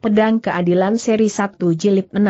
Pedang Keadilan Seri 1 Jilid 6.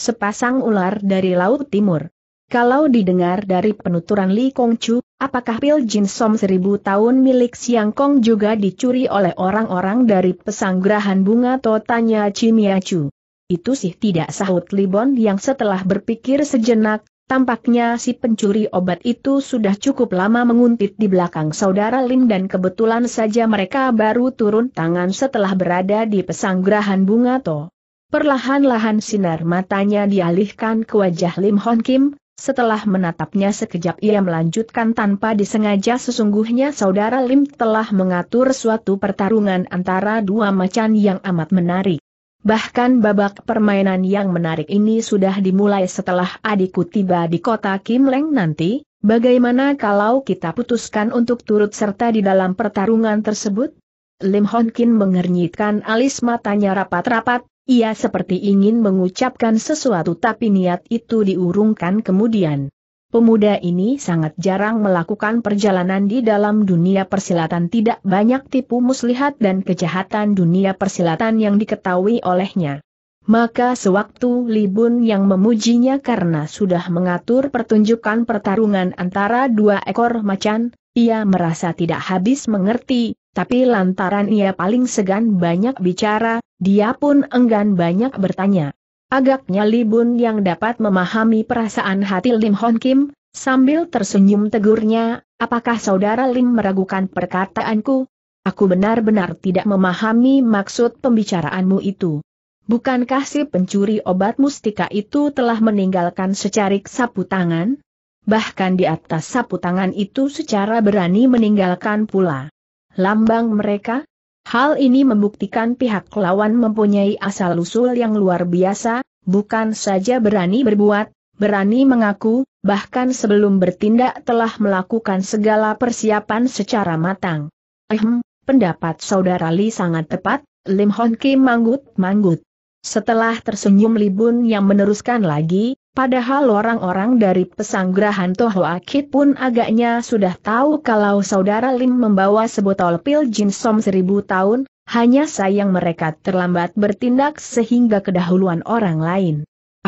Sepasang ular dari Laut Timur. Kalau didengar dari penuturan Li Chu, apakah pil Jin Som seribu tahun milik Siang Kong juga dicuri oleh orang-orang dari pesanggrahan bunga totanya Cimiacu? Itu sih tidak sahut Libon yang setelah berpikir sejenak, Tampaknya si pencuri obat itu sudah cukup lama menguntit di belakang saudara Lim dan kebetulan saja mereka baru turun tangan setelah berada di pesanggrahan bunga to. Perlahan-lahan sinar matanya dialihkan ke wajah Lim Hon Kim, setelah menatapnya sekejap ia melanjutkan tanpa disengaja sesungguhnya saudara Lim telah mengatur suatu pertarungan antara dua macan yang amat menarik. Bahkan babak permainan yang menarik ini sudah dimulai setelah adikku tiba di kota Kim Leng nanti, bagaimana kalau kita putuskan untuk turut serta di dalam pertarungan tersebut? Lim Hon Kin mengernyitkan alis matanya rapat-rapat, ia seperti ingin mengucapkan sesuatu tapi niat itu diurungkan kemudian. Pemuda ini sangat jarang melakukan perjalanan di dalam dunia persilatan tidak banyak tipu muslihat dan kejahatan dunia persilatan yang diketahui olehnya. Maka sewaktu Libun yang memujinya karena sudah mengatur pertunjukan pertarungan antara dua ekor macan, ia merasa tidak habis mengerti, tapi lantaran ia paling segan banyak bicara, dia pun enggan banyak bertanya. Agaknya Li yang dapat memahami perasaan hati Lim Hon Kim, sambil tersenyum tegurnya, apakah saudara Lim meragukan perkataanku? Aku benar-benar tidak memahami maksud pembicaraanmu itu. Bukankah si pencuri obat mustika itu telah meninggalkan secarik sapu tangan? Bahkan di atas sapu tangan itu secara berani meninggalkan pula. Lambang mereka? Hal ini membuktikan pihak lawan mempunyai asal-usul yang luar biasa, bukan saja berani berbuat, berani mengaku, bahkan sebelum bertindak telah melakukan segala persiapan secara matang. Ehm, pendapat saudara Li sangat tepat, Lim Hon Kim manggut-manggut. Setelah tersenyum Libun yang meneruskan lagi, Padahal orang-orang dari pesanggrahan Akit pun agaknya sudah tahu kalau saudara Lim membawa sebotol pil jinsom seribu tahun, hanya sayang mereka terlambat bertindak sehingga kedahuluan orang lain.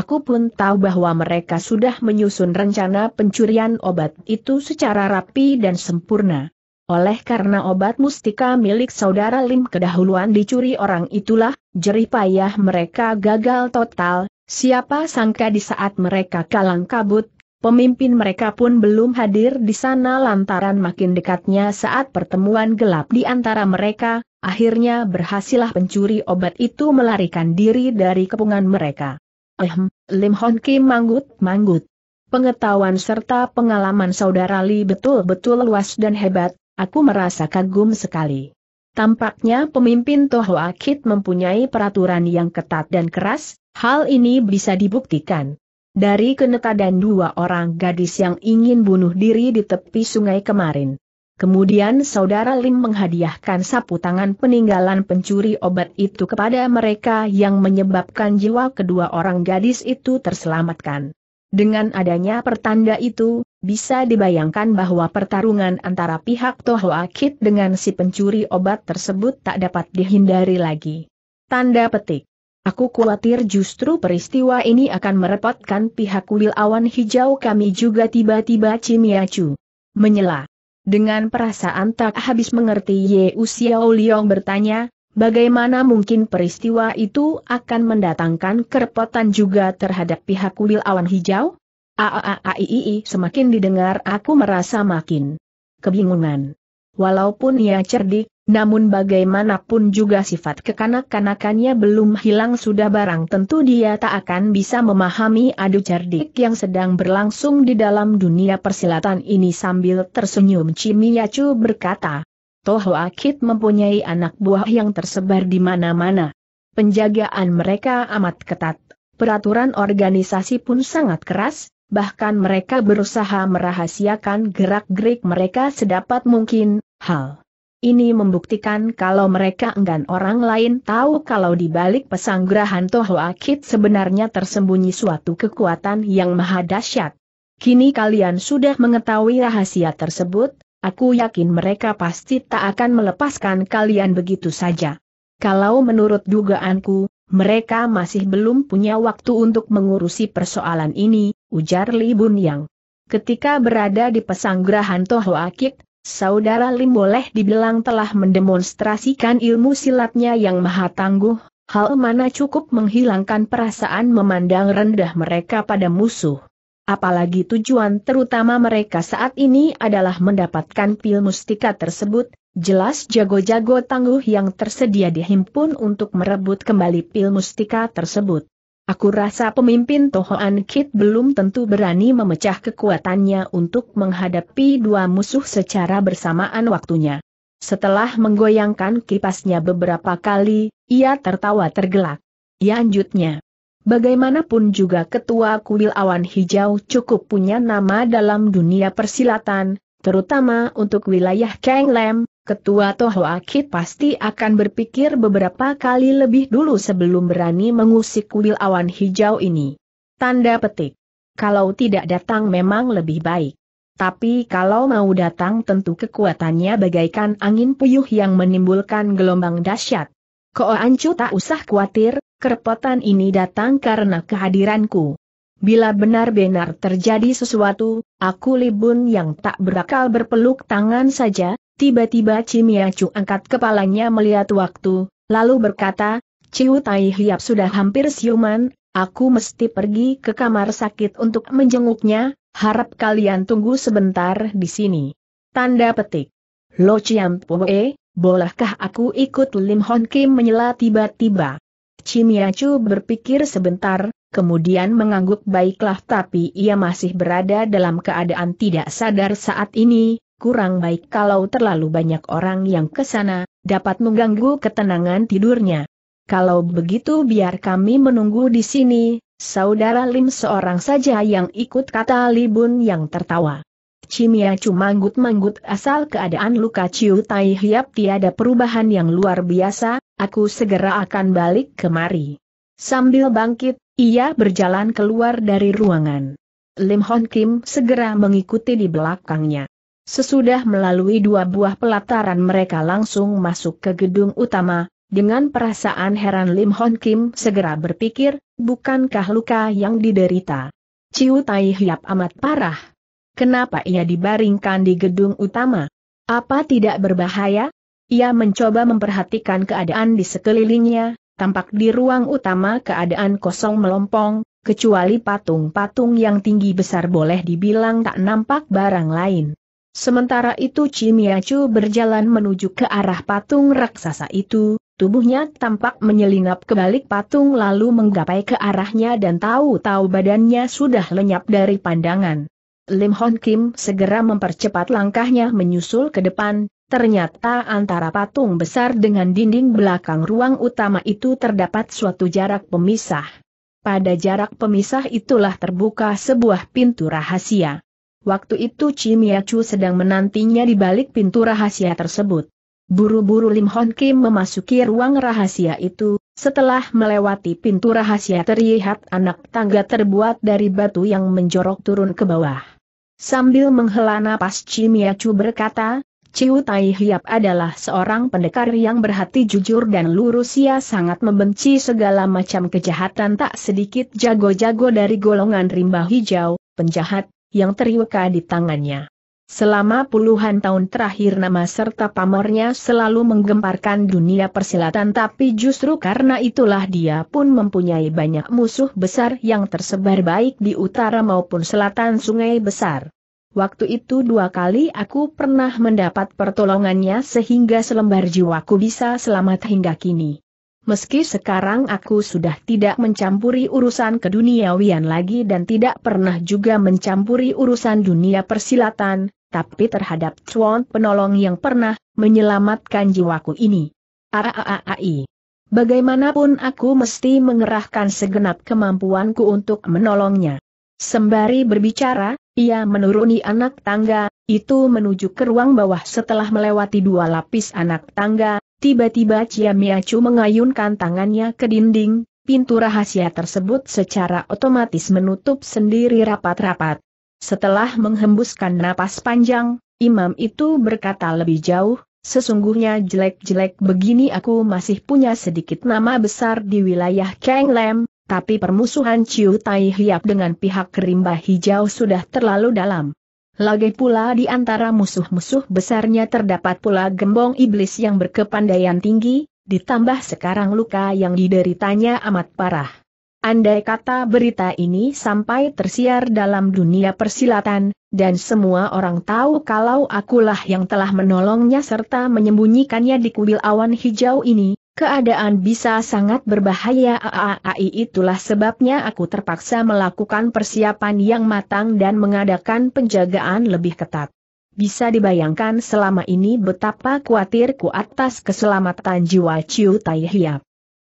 Aku pun tahu bahwa mereka sudah menyusun rencana pencurian obat itu secara rapi dan sempurna. Oleh karena obat mustika milik saudara Lim kedahuluan dicuri orang itulah, jerih payah mereka gagal total, Siapa sangka di saat mereka kalang kabut, pemimpin mereka pun belum hadir di sana lantaran makin dekatnya saat pertemuan gelap di antara mereka, akhirnya berhasillah pencuri obat itu melarikan diri dari kepungan mereka. Ehm, Lim Hon Kim manggut-manggut. Pengetahuan serta pengalaman saudara Li betul-betul luas dan hebat, aku merasa kagum sekali. Tampaknya pemimpin Toho Kit mempunyai peraturan yang ketat dan keras, hal ini bisa dibuktikan. Dari kenekadan dua orang gadis yang ingin bunuh diri di tepi sungai kemarin. Kemudian saudara Lim menghadiahkan sapu tangan peninggalan pencuri obat itu kepada mereka yang menyebabkan jiwa kedua orang gadis itu terselamatkan. Dengan adanya pertanda itu, bisa dibayangkan bahwa pertarungan antara pihak Toho Akit dengan si pencuri obat tersebut tak dapat dihindari lagi. Tanda petik. Aku khawatir justru peristiwa ini akan merepotkan pihak kuil awan hijau kami juga tiba-tiba Cimiacu. Menyela. Dengan perasaan tak habis mengerti Ye Usiao Liong bertanya, bagaimana mungkin peristiwa itu akan mendatangkan kerepotan juga terhadap pihak kuil awan hijau? Aaaaiii semakin didengar aku merasa makin kebingungan. Walaupun ia cerdik, namun bagaimanapun juga sifat kekanak-kanakannya belum hilang sudah barang tentu dia tak akan bisa memahami adu cerdik yang sedang berlangsung di dalam dunia persilatan ini sambil tersenyum Cimiyacu berkata. Toho Akit mempunyai anak buah yang tersebar di mana-mana. Penjagaan mereka amat ketat, peraturan organisasi pun sangat keras, bahkan mereka berusaha merahasiakan gerak-gerik mereka sedapat mungkin, hal. Ini membuktikan kalau mereka enggan orang lain tahu kalau di balik pesanggrahan akid sebenarnya tersembunyi suatu kekuatan yang maha dahsyat. Kini kalian sudah mengetahui rahasia tersebut, aku yakin mereka pasti tak akan melepaskan kalian begitu saja. Kalau menurut dugaanku, mereka masih belum punya waktu untuk mengurusi persoalan ini, ujar Li Bun Yang. Ketika berada di pesanggrahan Tohoakit, saudara Lim boleh dibilang telah mendemonstrasikan ilmu silatnya yang maha tangguh, hal mana cukup menghilangkan perasaan memandang rendah mereka pada musuh apalagi tujuan terutama mereka saat ini adalah mendapatkan pil mustika tersebut, jelas jago-jago tangguh yang tersedia dihimpun untuk merebut kembali pil mustika tersebut. Aku rasa pemimpin Tohoan Kit belum tentu berani memecah kekuatannya untuk menghadapi dua musuh secara bersamaan waktunya. Setelah menggoyangkan kipasnya beberapa kali, ia tertawa tergelak. Ya, lanjutnya. Bagaimanapun juga ketua kuil awan hijau cukup punya nama dalam dunia persilatan, terutama untuk wilayah Kang Lam, ketua Tohwa Kit pasti akan berpikir beberapa kali lebih dulu sebelum berani mengusik kuil awan hijau ini. Tanda petik. Kalau tidak datang memang lebih baik. Tapi kalau mau datang tentu kekuatannya bagaikan angin puyuh yang menimbulkan gelombang dahsyat. Koo Ancu tak usah khawatir, kerepotan ini datang karena kehadiranku. Bila benar-benar terjadi sesuatu, aku libun yang tak berakal berpeluk tangan saja, tiba-tiba Cimiacu angkat kepalanya melihat waktu, lalu berkata, Ciu Tai Hiap sudah hampir siuman, aku mesti pergi ke kamar sakit untuk menjenguknya, harap kalian tunggu sebentar di sini. Tanda petik. Lo Chiam Pue, bolehkah aku ikut Lim Hon Kim menyela tiba-tiba? Chu berpikir sebentar, kemudian mengangguk baiklah tapi ia masih berada dalam keadaan tidak sadar saat ini, kurang baik kalau terlalu banyak orang yang ke sana, dapat mengganggu ketenangan tidurnya. Kalau begitu biar kami menunggu di sini, saudara Lim seorang saja yang ikut kata Libun yang tertawa. Cimia manggut-manggut asal keadaan luka Ciu Tai Hiap tiada perubahan yang luar biasa, aku segera akan balik kemari. Sambil bangkit, ia berjalan keluar dari ruangan. Lim Hon Kim segera mengikuti di belakangnya. Sesudah melalui dua buah pelataran mereka langsung masuk ke gedung utama, dengan perasaan heran Lim Hon Kim segera berpikir, bukankah luka yang diderita? Ciu Tai Hiap amat parah, Kenapa ia dibaringkan di gedung utama? Apa tidak berbahaya? Ia mencoba memperhatikan keadaan di sekelilingnya, tampak di ruang utama keadaan kosong melompong, kecuali patung-patung yang tinggi besar boleh dibilang tak nampak barang lain. Sementara itu Cimiacu berjalan menuju ke arah patung raksasa itu, tubuhnya tampak menyelinap ke balik patung lalu menggapai ke arahnya dan tahu-tahu badannya sudah lenyap dari pandangan. Lim Hon Kim segera mempercepat langkahnya menyusul ke depan, ternyata antara patung besar dengan dinding belakang ruang utama itu terdapat suatu jarak pemisah. Pada jarak pemisah itulah terbuka sebuah pintu rahasia. Waktu itu Chim Chu sedang menantinya di balik pintu rahasia tersebut. Buru-buru Lim Hon Kim memasuki ruang rahasia itu, setelah melewati pintu rahasia terlihat anak tangga terbuat dari batu yang menjorok turun ke bawah. Sambil menghela napas Cimiacu berkata, Ciu Tai Hiap adalah seorang pendekar yang berhati jujur dan lurus ia sangat membenci segala macam kejahatan tak sedikit jago-jago dari golongan rimba hijau, penjahat, yang terluka di tangannya. Selama puluhan tahun terakhir nama serta pamornya selalu menggemparkan dunia persilatan tapi justru karena itulah dia pun mempunyai banyak musuh besar yang tersebar baik di utara maupun selatan sungai besar. Waktu itu dua kali aku pernah mendapat pertolongannya sehingga selembar jiwaku bisa selamat hingga kini. Meski sekarang aku sudah tidak mencampuri urusan keduniawian lagi dan tidak pernah juga mencampuri urusan dunia persilatan, tapi terhadap cuan penolong yang pernah menyelamatkan jiwaku ini. Aaai. Bagaimanapun aku mesti mengerahkan segenap kemampuanku untuk menolongnya. Sembari berbicara, ia menuruni anak tangga, itu menuju ke ruang bawah setelah melewati dua lapis anak tangga, tiba-tiba Cia Miacu mengayunkan tangannya ke dinding, pintu rahasia tersebut secara otomatis menutup sendiri rapat-rapat. Setelah menghembuskan napas panjang, imam itu berkata lebih jauh, sesungguhnya jelek-jelek begini aku masih punya sedikit nama besar di wilayah Kang Lam, tapi permusuhan Ciu Tai Hiap dengan pihak Rimba Hijau sudah terlalu dalam. Lagi pula di antara musuh-musuh besarnya terdapat pula gembong iblis yang berkepandaian tinggi, ditambah sekarang luka yang dideritanya amat parah. Andai kata berita ini sampai tersiar dalam dunia persilatan, dan semua orang tahu kalau akulah yang telah menolongnya serta menyembunyikannya di kuil awan hijau ini, keadaan bisa sangat berbahaya. Aai itulah sebabnya aku terpaksa melakukan persiapan yang matang dan mengadakan penjagaan lebih ketat. Bisa dibayangkan selama ini betapa kuatirku atas keselamatan jiwa Ciu Tai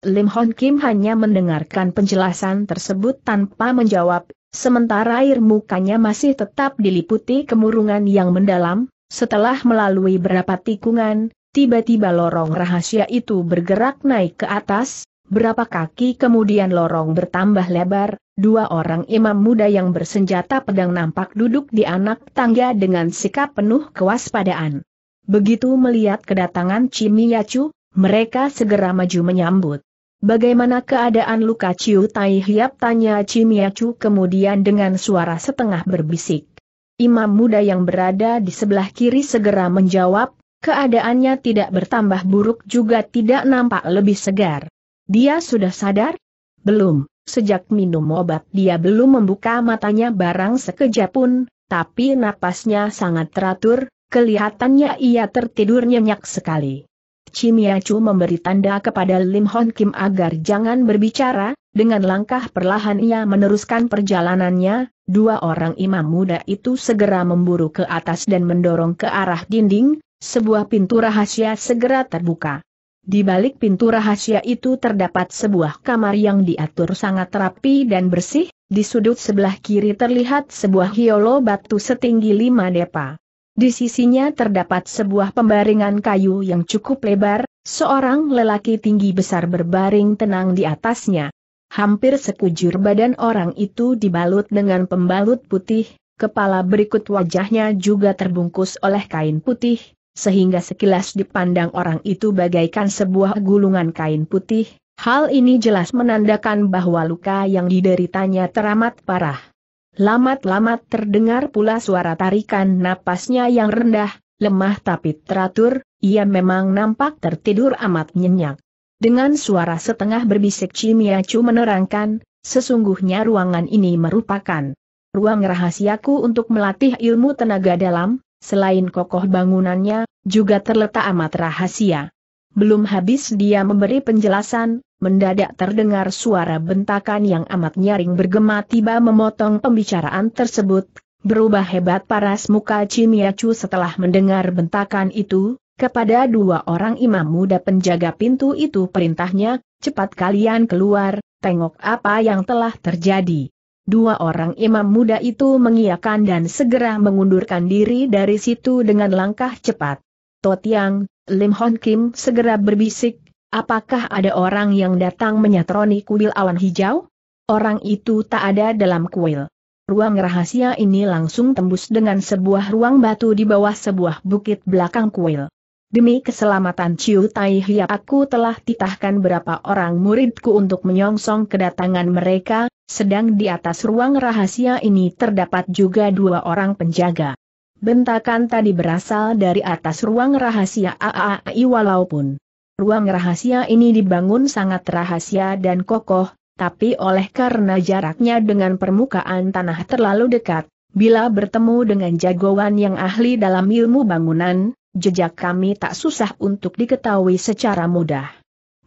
Lim Hon Kim hanya mendengarkan penjelasan tersebut tanpa menjawab, sementara air mukanya masih tetap diliputi kemurungan yang mendalam, setelah melalui berapa tikungan, tiba-tiba lorong rahasia itu bergerak naik ke atas, berapa kaki kemudian lorong bertambah lebar, dua orang imam muda yang bersenjata pedang nampak duduk di anak tangga dengan sikap penuh kewaspadaan. Begitu melihat kedatangan Cimiyacu, mereka segera maju menyambut. Bagaimana keadaan luka Ciu Tai Hiap tanya Cimiacu kemudian dengan suara setengah berbisik. Imam muda yang berada di sebelah kiri segera menjawab, keadaannya tidak bertambah buruk juga tidak nampak lebih segar. Dia sudah sadar? Belum, sejak minum obat dia belum membuka matanya barang sekejap pun, tapi napasnya sangat teratur, kelihatannya ia tertidur nyenyak sekali. Chu memberi tanda kepada Lim Hon Kim agar jangan berbicara, dengan langkah perlahan ia meneruskan perjalanannya, dua orang imam muda itu segera memburu ke atas dan mendorong ke arah dinding, sebuah pintu rahasia segera terbuka. Di balik pintu rahasia itu terdapat sebuah kamar yang diatur sangat rapi dan bersih, di sudut sebelah kiri terlihat sebuah hiolo batu setinggi lima depa. Di sisinya terdapat sebuah pembaringan kayu yang cukup lebar, seorang lelaki tinggi besar berbaring tenang di atasnya. Hampir sekujur badan orang itu dibalut dengan pembalut putih, kepala berikut wajahnya juga terbungkus oleh kain putih, sehingga sekilas dipandang orang itu bagaikan sebuah gulungan kain putih. Hal ini jelas menandakan bahwa luka yang dideritanya teramat parah. Lamat-lamat terdengar pula suara tarikan napasnya yang rendah, lemah tapi teratur, ia memang nampak tertidur amat nyenyak. Dengan suara setengah berbisik Cimiacu menerangkan, sesungguhnya ruangan ini merupakan ruang rahasiaku untuk melatih ilmu tenaga dalam, selain kokoh bangunannya, juga terletak amat rahasia. Belum habis dia memberi penjelasan, mendadak terdengar suara bentakan yang amat nyaring bergema tiba memotong pembicaraan tersebut. Berubah hebat paras muka Cimiacu setelah mendengar bentakan itu, kepada dua orang imam muda penjaga pintu itu perintahnya, cepat kalian keluar, tengok apa yang telah terjadi. Dua orang imam muda itu mengiakan dan segera mengundurkan diri dari situ dengan langkah cepat. To Tiang, Lim Hon Kim segera berbisik, apakah ada orang yang datang menyatroni kuil awan hijau? Orang itu tak ada dalam kuil. Ruang rahasia ini langsung tembus dengan sebuah ruang batu di bawah sebuah bukit belakang kuil. Demi keselamatan Ciu Tai Hiap aku telah titahkan berapa orang muridku untuk menyongsong kedatangan mereka, sedang di atas ruang rahasia ini terdapat juga dua orang penjaga. Bentakan tadi berasal dari atas ruang rahasia AAI walaupun ruang rahasia ini dibangun sangat rahasia dan kokoh, tapi oleh karena jaraknya dengan permukaan tanah terlalu dekat, bila bertemu dengan jagoan yang ahli dalam ilmu bangunan, jejak kami tak susah untuk diketahui secara mudah.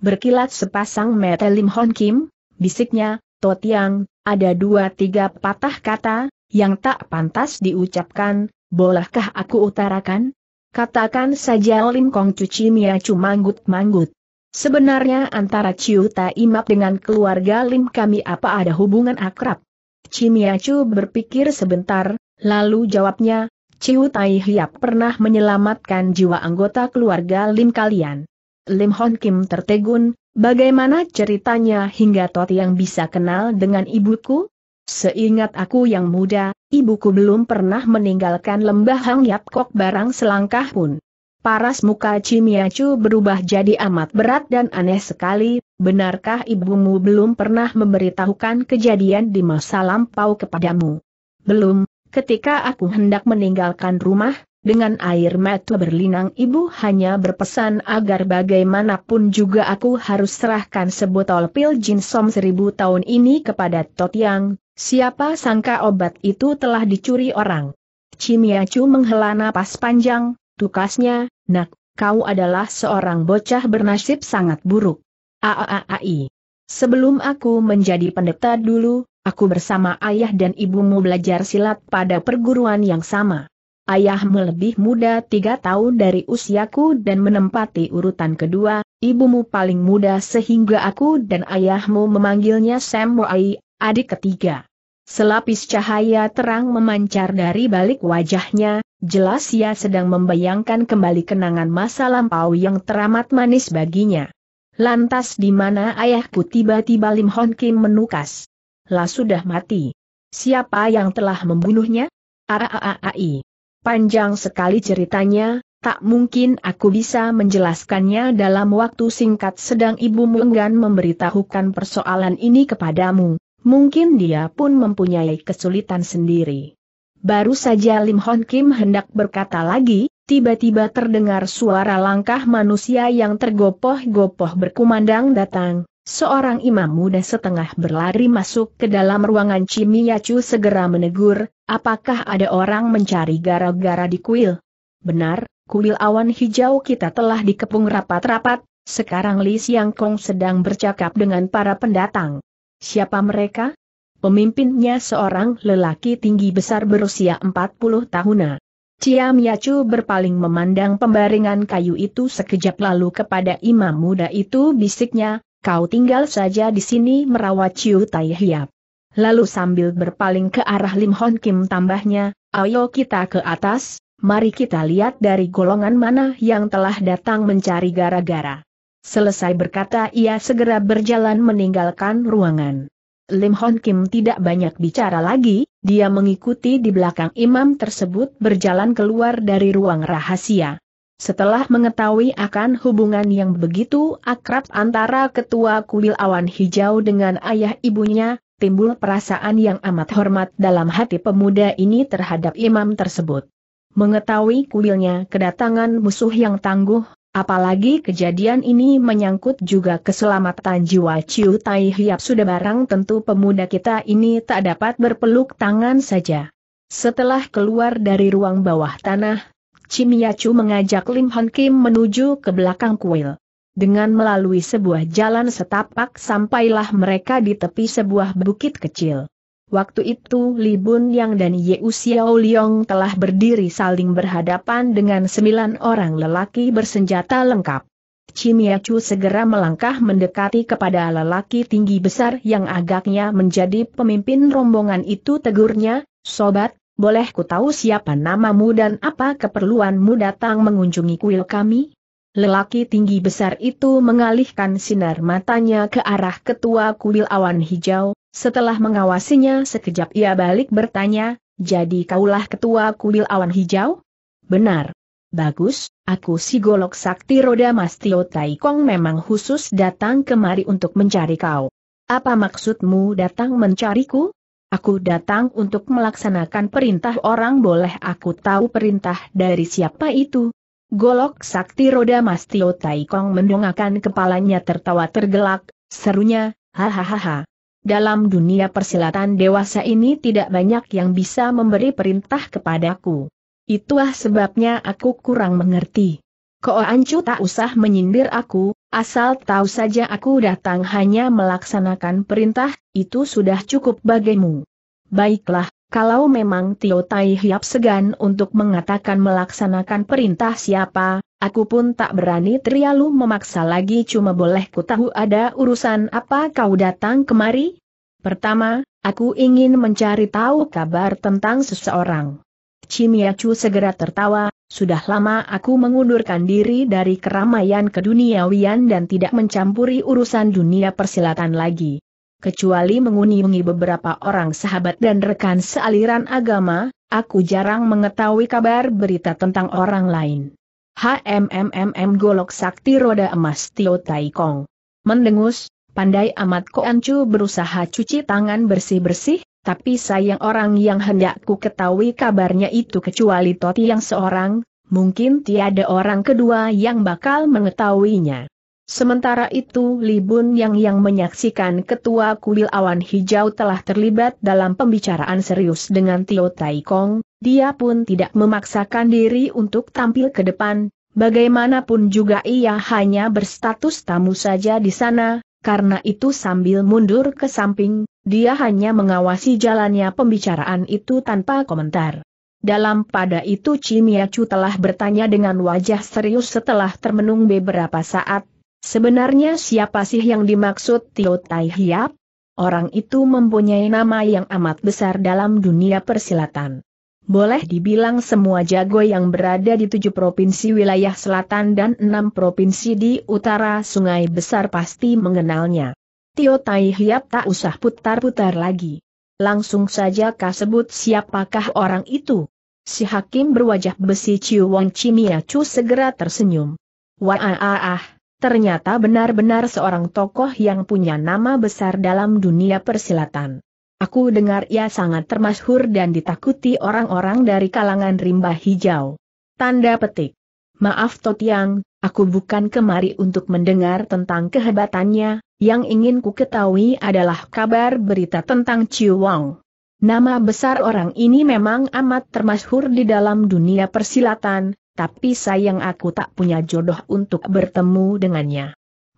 Berkilat sepasang mata Lim Hon Kim, bisiknya, Totiang, ada dua tiga patah kata, yang tak pantas diucapkan, Bolehkah aku utarakan? Katakan saja Lim Kong Cuci Mia manggut-manggut. Sebenarnya antara Ciuta imap dengan keluarga Lim kami apa ada hubungan akrab? Cimiacu berpikir sebentar, lalu jawabnya, Ciu Tai Hiap pernah menyelamatkan jiwa anggota keluarga Lim kalian. Lim Hon Kim tertegun, bagaimana ceritanya hingga Toti yang bisa kenal dengan ibuku? Seingat aku yang muda, ibuku belum pernah meninggalkan lembah Hang Yap Kok barang selangkah pun. Paras muka Cimiacu berubah jadi amat berat dan aneh sekali, benarkah ibumu belum pernah memberitahukan kejadian di masa lampau kepadamu? Belum, ketika aku hendak meninggalkan rumah, dengan air mata berlinang ibu hanya berpesan agar bagaimanapun juga aku harus serahkan sebotol pil jinsom seribu tahun ini kepada Totiang, Siapa sangka obat itu telah dicuri orang. Cimiacu menghela napas panjang, tukasnya, nak, kau adalah seorang bocah bernasib sangat buruk. Aaai. Sebelum aku menjadi pendeta dulu, aku bersama ayah dan ibumu belajar silat pada perguruan yang sama. Ayahmu lebih muda tiga tahun dari usiaku dan menempati urutan kedua, ibumu paling muda sehingga aku dan ayahmu memanggilnya Sam Wai, adik ketiga. Selapis cahaya terang memancar dari balik wajahnya, jelas ia sedang membayangkan kembali kenangan masa lampau yang teramat manis baginya. Lantas di mana ayahku tiba-tiba Lim Hon Kim menukas. Lah sudah mati. Siapa yang telah membunuhnya? Araaai. Panjang sekali ceritanya, tak mungkin aku bisa menjelaskannya dalam waktu singkat sedang ibu Menggan memberitahukan persoalan ini kepadamu mungkin dia pun mempunyai kesulitan sendiri. Baru saja Lim Hon Kim hendak berkata lagi, tiba-tiba terdengar suara langkah manusia yang tergopoh-gopoh berkumandang datang. Seorang imam muda setengah berlari masuk ke dalam ruangan Cimi Cimiyacu segera menegur, apakah ada orang mencari gara-gara di kuil? Benar, kuil awan hijau kita telah dikepung rapat-rapat, sekarang Li Siang Kong sedang bercakap dengan para pendatang. Siapa mereka? Pemimpinnya seorang lelaki tinggi besar berusia 40 tahunan. Ciam Yacu berpaling memandang pembaringan kayu itu sekejap lalu kepada imam muda itu bisiknya, kau tinggal saja di sini merawat Ciu Tai Hiap. Lalu sambil berpaling ke arah Lim Hon Kim tambahnya, ayo kita ke atas, mari kita lihat dari golongan mana yang telah datang mencari gara-gara. Selesai berkata ia segera berjalan meninggalkan ruangan. Lim Hon Kim tidak banyak bicara lagi, dia mengikuti di belakang imam tersebut berjalan keluar dari ruang rahasia. Setelah mengetahui akan hubungan yang begitu akrab antara ketua kuil awan hijau dengan ayah ibunya, timbul perasaan yang amat hormat dalam hati pemuda ini terhadap imam tersebut. Mengetahui kuilnya kedatangan musuh yang tangguh, Apalagi kejadian ini menyangkut juga keselamatan jiwa Ciu Tai Hiap sudah barang tentu pemuda kita ini tak dapat berpeluk tangan saja. Setelah keluar dari ruang bawah tanah, Chimiachu mengajak Lim Hon Kim menuju ke belakang kuil. Dengan melalui sebuah jalan setapak sampailah mereka di tepi sebuah bukit kecil. Waktu itu Li Bun Yang dan Ye Xiao Liong telah berdiri saling berhadapan dengan sembilan orang lelaki bersenjata lengkap. Chimia Chu segera melangkah mendekati kepada lelaki tinggi besar yang agaknya menjadi pemimpin rombongan itu tegurnya, Sobat, boleh ku tahu siapa namamu dan apa keperluanmu datang mengunjungi kuil kami? Lelaki tinggi besar itu mengalihkan sinar matanya ke arah ketua kuil awan hijau, setelah mengawasinya sekejap ia balik bertanya, jadi kaulah ketua kuil awan hijau? Benar. Bagus, aku si golok sakti roda mas Tio Taikong memang khusus datang kemari untuk mencari kau. Apa maksudmu datang mencariku? Aku datang untuk melaksanakan perintah orang boleh aku tahu perintah dari siapa itu? Golok sakti roda mas Tio Taikong mendongakkan kepalanya tertawa tergelak, serunya, hahaha dalam dunia persilatan dewasa ini tidak banyak yang bisa memberi perintah kepadaku. Itulah sebabnya aku kurang mengerti. Ko Ancu tak usah menyindir aku, asal tahu saja aku datang hanya melaksanakan perintah, itu sudah cukup bagimu. Baiklah, kalau memang Tio Tai Hiap segan untuk mengatakan melaksanakan perintah siapa, aku pun tak berani terlalu memaksa lagi cuma boleh ku tahu ada urusan apa kau datang kemari? Pertama, aku ingin mencari tahu kabar tentang seseorang. Cimiacu segera tertawa, sudah lama aku mengundurkan diri dari keramaian keduniawian dan tidak mencampuri urusan dunia persilatan lagi kecuali mengunjungi beberapa orang sahabat dan rekan sealiran agama, aku jarang mengetahui kabar berita tentang orang lain. HMMMM Golok Sakti Roda Emas Tio Tai Kong. Mendengus, pandai amat Koancu berusaha cuci tangan bersih-bersih, tapi sayang orang yang hendakku ketahui kabarnya itu kecuali Toti yang seorang, mungkin tiada orang kedua yang bakal mengetahuinya. Sementara itu Li Bun Yang yang menyaksikan ketua kuil awan hijau telah terlibat dalam pembicaraan serius dengan Tio Tai Kong, dia pun tidak memaksakan diri untuk tampil ke depan, bagaimanapun juga ia hanya berstatus tamu saja di sana, karena itu sambil mundur ke samping, dia hanya mengawasi jalannya pembicaraan itu tanpa komentar. Dalam pada itu Chimiachu telah bertanya dengan wajah serius setelah termenung beberapa saat, Sebenarnya siapa sih yang dimaksud Tio Tai Hiap? Orang itu mempunyai nama yang amat besar dalam dunia persilatan. Boleh dibilang semua jago yang berada di tujuh provinsi wilayah selatan dan enam provinsi di utara sungai besar pasti mengenalnya. Tio Tai Hiap tak usah putar-putar lagi. Langsung saja sebut siapakah orang itu. Si hakim berwajah besi Ciu Wong Chu segera tersenyum. Wah ah ah ah, ternyata benar-benar seorang tokoh yang punya nama besar dalam dunia persilatan. Aku dengar ia sangat termasyhur dan ditakuti orang-orang dari kalangan rimba hijau. Tanda petik. Maaf Totiang, aku bukan kemari untuk mendengar tentang kehebatannya, yang ingin ku ketahui adalah kabar berita tentang Ciu Wang. Nama besar orang ini memang amat termasyhur di dalam dunia persilatan, tapi sayang aku tak punya jodoh untuk bertemu dengannya.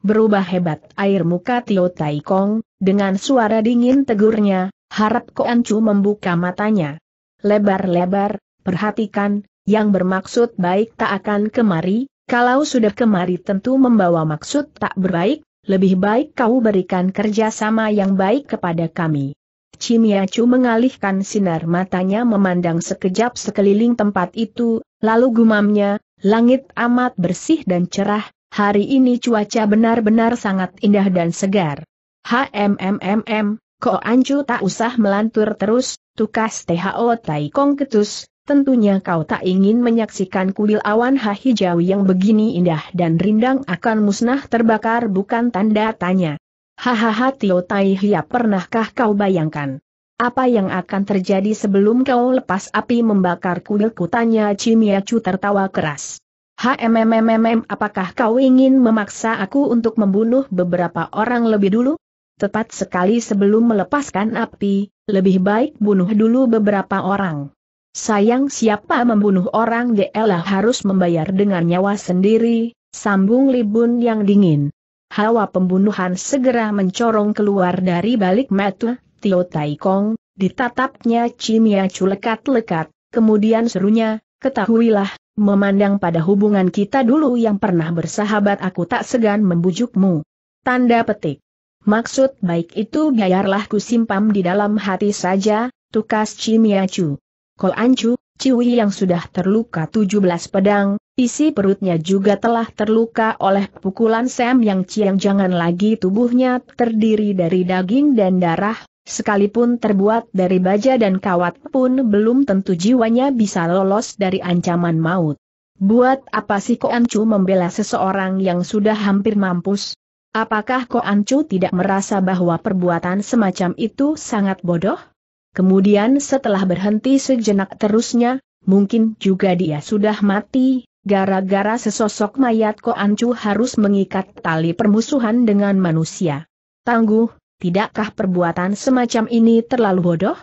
Berubah hebat air muka Tio Tai Kong, dengan suara dingin tegurnya, harap Chu membuka matanya. Lebar-lebar, perhatikan, yang bermaksud baik tak akan kemari, kalau sudah kemari tentu membawa maksud tak berbaik, lebih baik kau berikan kerjasama yang baik kepada kami. Chimia Chu mengalihkan sinar matanya memandang sekejap sekeliling tempat itu, Lalu gumamnya, langit amat bersih dan cerah, hari ini cuaca benar-benar sangat indah dan segar. HMMMM, Ko anju tak usah melantur terus, tukas THO Tai Kong Ketus, tentunya kau tak ingin menyaksikan kuil awan hijau yang begini indah dan rindang akan musnah terbakar bukan tanda tanya. Hahaha Tio Tai Hia pernahkah kau bayangkan? Apa yang akan terjadi sebelum kau lepas api membakar kuilku tanya Cimiacu tertawa keras. HMMMM apakah kau ingin memaksa aku untuk membunuh beberapa orang lebih dulu? Tepat sekali sebelum melepaskan api, lebih baik bunuh dulu beberapa orang. Sayang siapa membunuh orang dia harus membayar dengan nyawa sendiri, sambung Libun yang dingin. Hawa pembunuhan segera mencorong keluar dari balik mata Tio Tai Kong, ditatapnya Cimia Chu lekat-lekat, kemudian serunya, ketahuilah, memandang pada hubungan kita dulu yang pernah bersahabat aku tak segan membujukmu. Tanda petik. Maksud baik itu biarlah ku simpam di dalam hati saja, tukas Cimia Chu. Kol Anchu, Ciwi yang sudah terluka 17 pedang, isi perutnya juga telah terluka oleh pukulan Sam yang Ciang jangan lagi tubuhnya terdiri dari daging dan darah, Sekalipun terbuat dari baja dan kawat pun belum tentu jiwanya bisa lolos dari ancaman maut. Buat apa sih Ko Ancu membela seseorang yang sudah hampir mampus? Apakah Ko Ancu tidak merasa bahwa perbuatan semacam itu sangat bodoh? Kemudian setelah berhenti sejenak terusnya, mungkin juga dia sudah mati, gara-gara sesosok mayat Ko Ancu harus mengikat tali permusuhan dengan manusia. Tangguh, Tidakkah perbuatan semacam ini terlalu bodoh?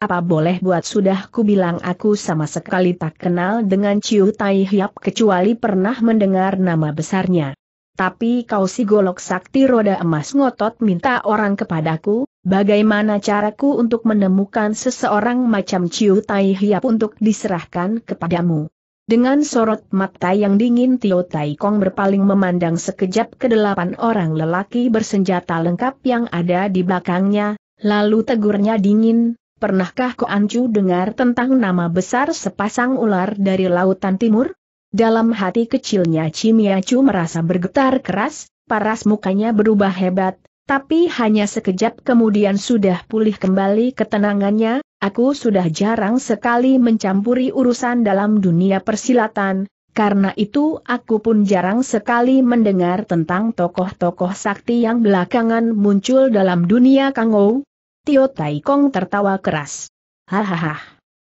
Apa boleh buat sudah ku bilang aku sama sekali tak kenal dengan Ciu Tai Hiap kecuali pernah mendengar nama besarnya. Tapi kau si golok sakti roda emas ngotot minta orang kepadaku, bagaimana caraku untuk menemukan seseorang macam Ciu Tai Hiap untuk diserahkan kepadamu. Dengan sorot mata yang dingin Tio Tai Kong berpaling memandang sekejap ke delapan orang lelaki bersenjata lengkap yang ada di belakangnya, lalu tegurnya dingin, pernahkah Ko Ancu dengar tentang nama besar sepasang ular dari lautan timur? Dalam hati kecilnya Cimiacu merasa bergetar keras, paras mukanya berubah hebat, tapi hanya sekejap kemudian sudah pulih kembali ketenangannya, aku sudah jarang sekali mencampuri urusan dalam dunia persilatan, karena itu aku pun jarang sekali mendengar tentang tokoh-tokoh sakti yang belakangan muncul dalam dunia Kangou. Tio Tai Kong tertawa keras. Hahaha.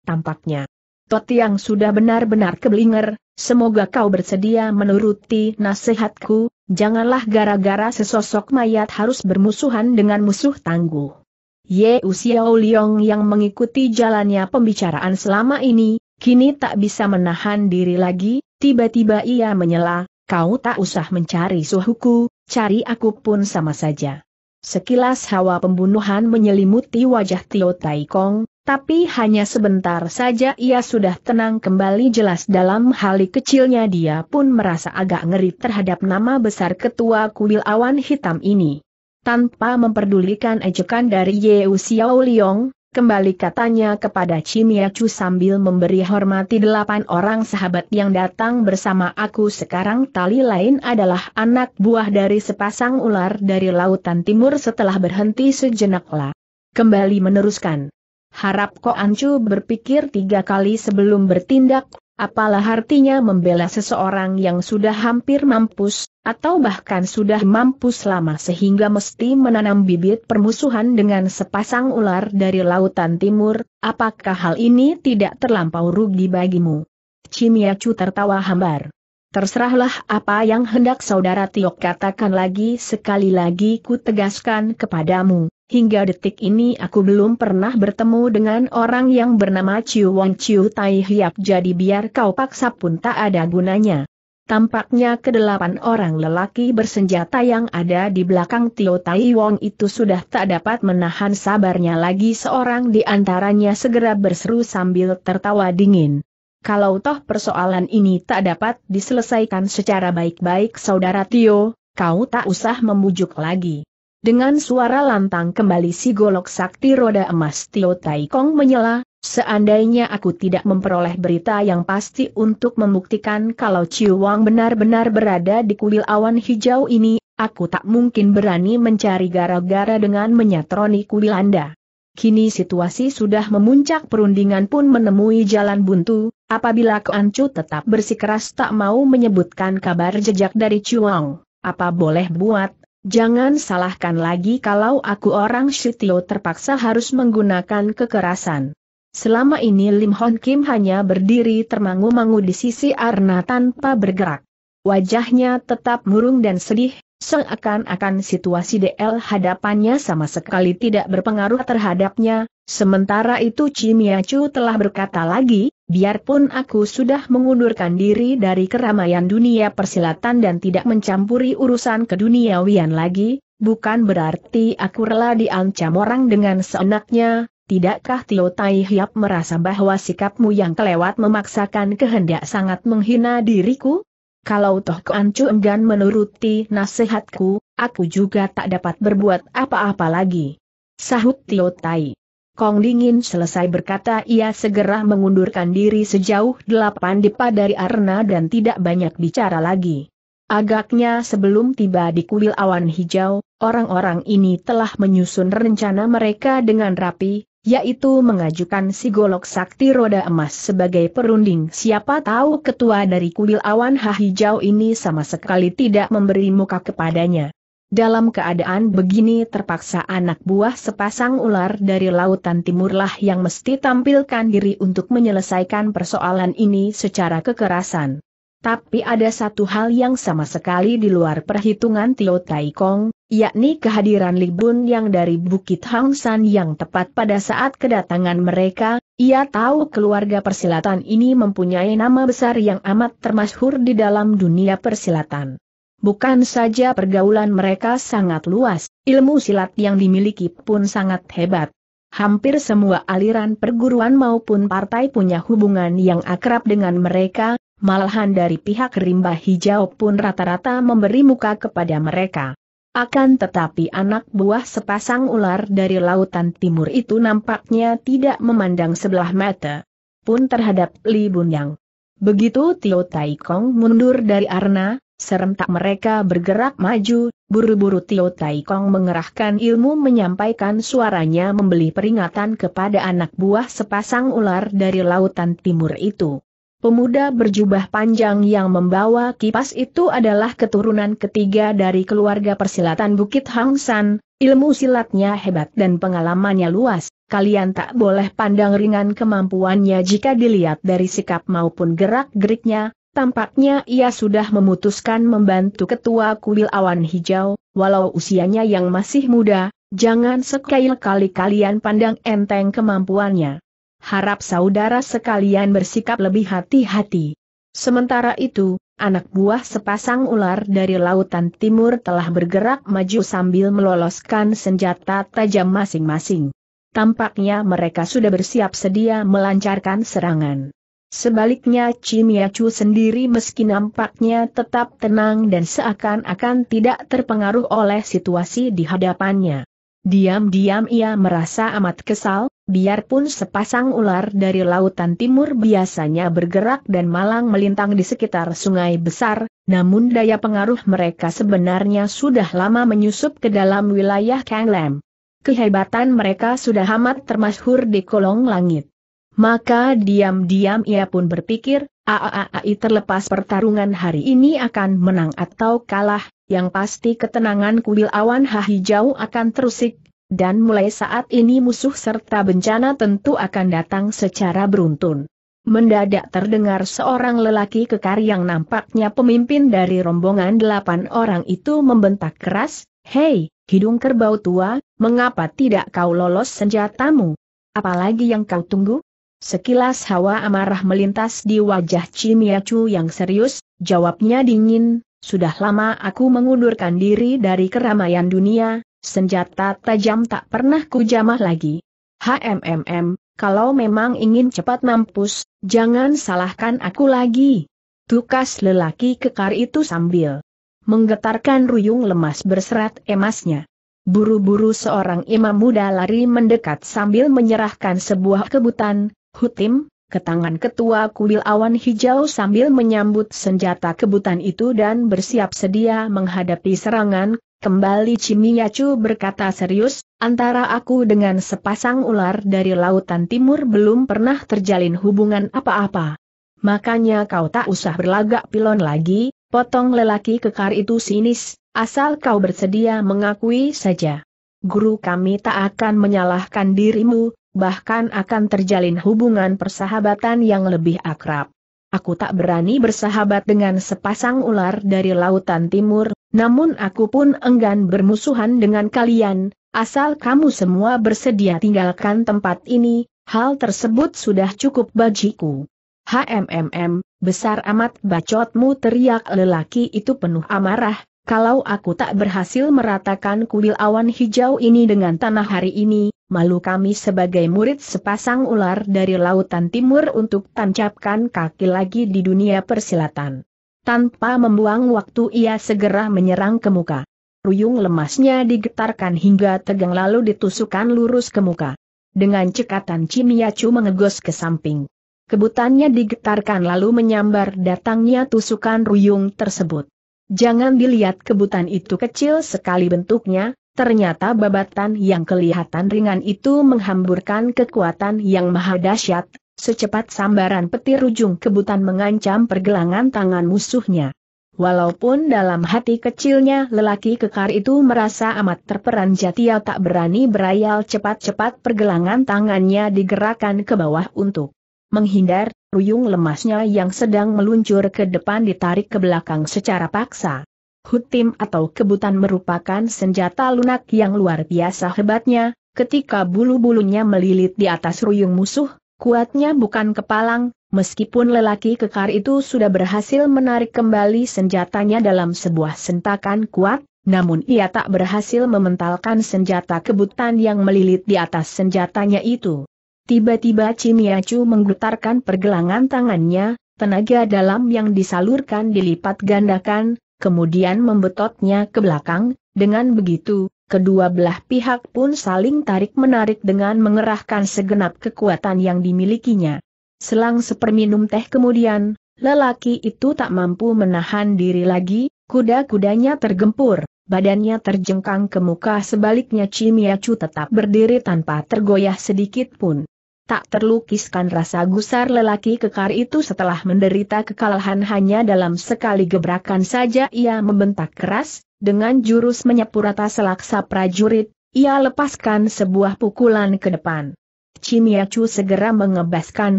Tampaknya. Tot yang sudah benar-benar keblinger, semoga kau bersedia menuruti nasihatku, Janganlah gara-gara sesosok mayat harus bermusuhan dengan musuh tangguh. Ye Xiao Liong yang mengikuti jalannya pembicaraan selama ini, kini tak bisa menahan diri lagi, tiba-tiba ia menyela, kau tak usah mencari suhuku, cari aku pun sama saja. Sekilas hawa pembunuhan menyelimuti wajah Tio Tai Kong, tapi hanya sebentar saja ia sudah tenang kembali jelas dalam hal kecilnya dia pun merasa agak ngeri terhadap nama besar ketua kuil awan hitam ini. Tanpa memperdulikan ejekan dari Yeu Xiao Liong, kembali katanya kepada Chimia Chu sambil memberi hormati delapan orang sahabat yang datang bersama aku sekarang tali lain adalah anak buah dari sepasang ular dari lautan timur setelah berhenti sejenaklah, Kembali meneruskan. Harap Ko Ancu berpikir tiga kali sebelum bertindak, apalah artinya membela seseorang yang sudah hampir mampus, atau bahkan sudah mampus lama sehingga mesti menanam bibit permusuhan dengan sepasang ular dari lautan timur, apakah hal ini tidak terlampau rugi bagimu? Cimiacu tertawa hambar. Terserahlah apa yang hendak saudara Tiok katakan lagi sekali lagi ku tegaskan kepadamu, Hingga detik ini aku belum pernah bertemu dengan orang yang bernama Chiu Wong Chiu Tai Hiap jadi biar kau paksa pun tak ada gunanya. Tampaknya kedelapan orang lelaki bersenjata yang ada di belakang Tio Tai Wong itu sudah tak dapat menahan sabarnya lagi seorang di antaranya segera berseru sambil tertawa dingin. Kalau toh persoalan ini tak dapat diselesaikan secara baik-baik saudara Tio, kau tak usah memujuk lagi. Dengan suara lantang kembali si golok sakti roda emas Tio Tai Kong menyela, seandainya aku tidak memperoleh berita yang pasti untuk membuktikan kalau Ciu Wang benar-benar berada di kuil awan hijau ini, aku tak mungkin berani mencari gara-gara dengan menyatroni kuil Anda. Kini situasi sudah memuncak perundingan pun menemui jalan buntu, apabila Koancu tetap bersikeras tak mau menyebutkan kabar jejak dari Wang, apa boleh buat, Jangan salahkan lagi kalau aku orang Shitio terpaksa harus menggunakan kekerasan. Selama ini Lim Hon Kim hanya berdiri termangu-mangu di sisi Arna tanpa bergerak. Wajahnya tetap murung dan sedih, seakan-akan situasi DL hadapannya sama sekali tidak berpengaruh terhadapnya, Sementara itu Cimiacu telah berkata lagi, biarpun aku sudah mengundurkan diri dari keramaian dunia persilatan dan tidak mencampuri urusan keduniawian lagi, bukan berarti aku rela diancam orang dengan seenaknya, tidakkah Tio Tai Hiap merasa bahwa sikapmu yang kelewat memaksakan kehendak sangat menghina diriku? Kalau toh keancu enggan menuruti nasihatku, aku juga tak dapat berbuat apa-apa lagi. Sahut Tio Tai. Kong Lingin selesai berkata ia segera mengundurkan diri sejauh delapan dipa dari arena dan tidak banyak bicara lagi. Agaknya sebelum tiba di kuil awan hijau, orang-orang ini telah menyusun rencana mereka dengan rapi, yaitu mengajukan si golok sakti roda emas sebagai perunding. Siapa tahu ketua dari kuil awan hijau ini sama sekali tidak memberi muka kepadanya dalam keadaan begini terpaksa anak buah sepasang ular dari lautan timurlah yang mesti tampilkan diri untuk menyelesaikan persoalan ini secara kekerasan. Tapi ada satu hal yang sama sekali di luar perhitungan Tio Tai Kong, yakni kehadiran Libun yang dari Bukit Hang San yang tepat pada saat kedatangan mereka, ia tahu keluarga persilatan ini mempunyai nama besar yang amat termasyhur di dalam dunia persilatan. Bukan saja pergaulan mereka sangat luas, ilmu silat yang dimiliki pun sangat hebat. Hampir semua aliran perguruan maupun partai punya hubungan yang akrab dengan mereka, malahan dari pihak rimba hijau pun rata-rata memberi muka kepada mereka. Akan tetapi anak buah sepasang ular dari lautan timur itu nampaknya tidak memandang sebelah mata pun terhadap Li Bunyang. Begitu Tio Taikong mundur dari Arna, Serentak mereka bergerak maju, buru-buru Tio Tai Kong mengerahkan ilmu menyampaikan suaranya membeli peringatan kepada anak buah sepasang ular dari lautan timur itu. Pemuda berjubah panjang yang membawa kipas itu adalah keturunan ketiga dari keluarga persilatan Bukit Hang San, ilmu silatnya hebat dan pengalamannya luas, kalian tak boleh pandang ringan kemampuannya jika dilihat dari sikap maupun gerak-geriknya, Tampaknya ia sudah memutuskan membantu ketua kuil awan hijau, walau usianya yang masih muda, jangan sekali-kali kalian pandang enteng kemampuannya. Harap saudara sekalian bersikap lebih hati-hati. Sementara itu, anak buah sepasang ular dari lautan timur telah bergerak maju sambil meloloskan senjata tajam masing-masing. Tampaknya mereka sudah bersiap sedia melancarkan serangan. Sebaliknya Cimiacu sendiri meski nampaknya tetap tenang dan seakan-akan tidak terpengaruh oleh situasi di hadapannya. Diam-diam ia merasa amat kesal, biarpun sepasang ular dari lautan timur biasanya bergerak dan malang melintang di sekitar sungai besar, namun daya pengaruh mereka sebenarnya sudah lama menyusup ke dalam wilayah Kanglem. Kehebatan mereka sudah amat termasyhur di kolong langit. Maka diam-diam ia pun berpikir, AAAI terlepas pertarungan hari ini akan menang atau kalah, yang pasti ketenangan kuil awan hijau akan terusik, dan mulai saat ini musuh serta bencana tentu akan datang secara beruntun. Mendadak terdengar seorang lelaki kekar yang nampaknya pemimpin dari rombongan delapan orang itu membentak keras, Hei, hidung kerbau tua, mengapa tidak kau lolos senjatamu? Apalagi yang kau tunggu? Sekilas hawa amarah melintas di wajah Cimiacu yang serius, jawabnya dingin, sudah lama aku mengundurkan diri dari keramaian dunia, senjata tajam tak pernah kujamah lagi. HMMM, kalau memang ingin cepat mampus, jangan salahkan aku lagi. Tukas lelaki kekar itu sambil menggetarkan ruyung lemas berserat emasnya. Buru-buru seorang imam muda lari mendekat sambil menyerahkan sebuah kebutan, Hutim, ke tangan ketua kuil awan hijau sambil menyambut senjata kebutan itu dan bersiap sedia menghadapi serangan, kembali Cimiyacu berkata serius, antara aku dengan sepasang ular dari lautan timur belum pernah terjalin hubungan apa-apa. Makanya kau tak usah berlagak pilon lagi, potong lelaki kekar itu sinis, asal kau bersedia mengakui saja. Guru kami tak akan menyalahkan dirimu, bahkan akan terjalin hubungan persahabatan yang lebih akrab. Aku tak berani bersahabat dengan sepasang ular dari lautan timur, namun aku pun enggan bermusuhan dengan kalian, asal kamu semua bersedia tinggalkan tempat ini, hal tersebut sudah cukup bagiku. HMMM, besar amat bacotmu teriak lelaki itu penuh amarah, kalau aku tak berhasil meratakan kuil awan hijau ini dengan tanah hari ini, malu kami sebagai murid sepasang ular dari lautan timur untuk tancapkan kaki lagi di dunia persilatan. Tanpa membuang waktu ia segera menyerang ke muka. Ruyung lemasnya digetarkan hingga tegang lalu ditusukan lurus ke muka. Dengan cekatan Cimiyacu mengegos ke samping. Kebutannya digetarkan lalu menyambar datangnya tusukan ruyung tersebut. Jangan dilihat kebutan itu kecil sekali bentuknya, ternyata babatan yang kelihatan ringan itu menghamburkan kekuatan yang maha dahsyat, secepat sambaran petir ujung kebutan mengancam pergelangan tangan musuhnya. Walaupun dalam hati kecilnya lelaki kekar itu merasa amat terperanjat ia tak berani berayal cepat-cepat pergelangan tangannya digerakkan ke bawah untuk menghindar, Ruyung lemasnya yang sedang meluncur ke depan ditarik ke belakang secara paksa. Hutim atau kebutan merupakan senjata lunak yang luar biasa hebatnya, ketika bulu-bulunya melilit di atas ruyung musuh, kuatnya bukan kepalang, meskipun lelaki kekar itu sudah berhasil menarik kembali senjatanya dalam sebuah sentakan kuat, namun ia tak berhasil mementalkan senjata kebutan yang melilit di atas senjatanya itu. Tiba-tiba Cimiacu menggetarkan pergelangan tangannya, tenaga dalam yang disalurkan dilipat gandakan, kemudian membetotnya ke belakang, dengan begitu, kedua belah pihak pun saling tarik-menarik dengan mengerahkan segenap kekuatan yang dimilikinya. Selang seperminum teh kemudian, lelaki itu tak mampu menahan diri lagi, kuda-kudanya tergempur, badannya terjengkang ke muka sebaliknya Cimiacu tetap berdiri tanpa tergoyah sedikit pun tak terlukiskan rasa gusar lelaki kekar itu setelah menderita kekalahan hanya dalam sekali gebrakan saja ia membentak keras, dengan jurus menyapu rata selaksa prajurit, ia lepaskan sebuah pukulan ke depan. Cimiacu segera mengebaskan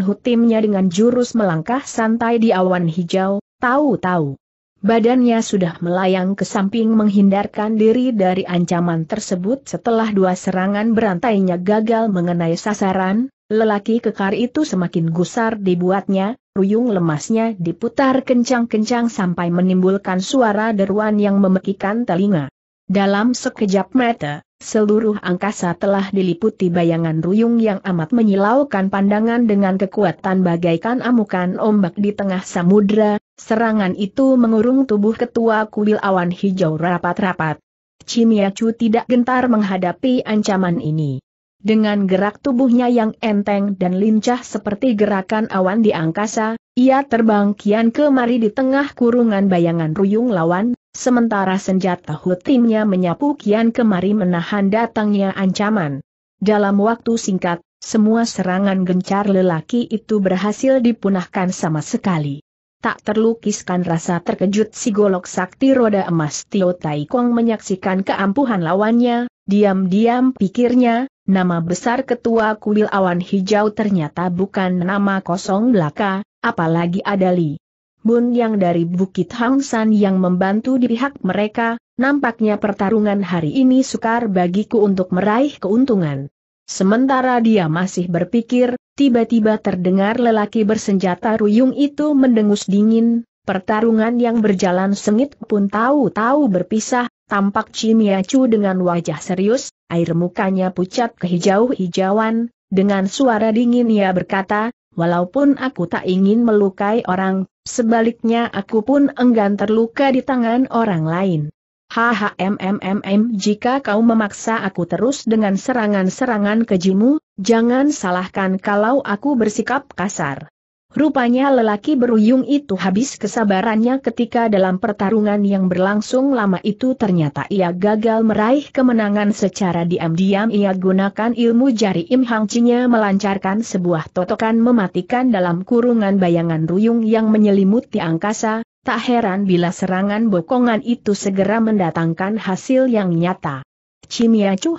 hutimnya dengan jurus melangkah santai di awan hijau, tahu-tahu. Badannya sudah melayang ke samping menghindarkan diri dari ancaman tersebut setelah dua serangan berantainya gagal mengenai sasaran, Lelaki kekar itu semakin gusar dibuatnya, Ruyung lemasnya diputar kencang-kencang sampai menimbulkan suara deruan yang memekikan telinga. Dalam sekejap mata, seluruh angkasa telah diliputi bayangan Ruyung yang amat menyilaukan pandangan dengan kekuatan bagaikan amukan ombak di tengah samudra, serangan itu mengurung tubuh ketua kuil awan hijau rapat-rapat. Cimiacu tidak gentar menghadapi ancaman ini. Dengan gerak tubuhnya yang enteng dan lincah seperti gerakan awan di angkasa, ia terbang kian kemari di tengah kurungan bayangan ruyung lawan, sementara senjata hutimnya menyapu kian kemari menahan datangnya ancaman. Dalam waktu singkat, semua serangan gencar lelaki itu berhasil dipunahkan sama sekali tak terlukiskan rasa terkejut si golok sakti roda emas Tio Tai Kong menyaksikan keampuhan lawannya, diam-diam pikirnya, nama besar ketua kuil awan hijau ternyata bukan nama kosong belaka, apalagi Adali, Bun yang dari Bukit Hang San yang membantu di pihak mereka, nampaknya pertarungan hari ini sukar bagiku untuk meraih keuntungan. Sementara dia masih berpikir, tiba-tiba terdengar lelaki bersenjata ruyung itu mendengus dingin, pertarungan yang berjalan sengit pun tahu-tahu berpisah, tampak Cimiacu dengan wajah serius, air mukanya pucat kehijau-hijauan, dengan suara dingin ia berkata, walaupun aku tak ingin melukai orang, sebaliknya aku pun enggan terluka di tangan orang lain. HHMMMM jika kau memaksa aku terus dengan serangan-serangan kejimu, jangan salahkan kalau aku bersikap kasar. Rupanya lelaki beruyung itu habis kesabarannya ketika dalam pertarungan yang berlangsung lama itu ternyata ia gagal meraih kemenangan secara diam-diam ia gunakan ilmu jari Im Hang melancarkan sebuah totokan mematikan dalam kurungan bayangan ruyung yang menyelimuti angkasa, Tak heran bila serangan bokongan itu segera mendatangkan hasil yang nyata. Chu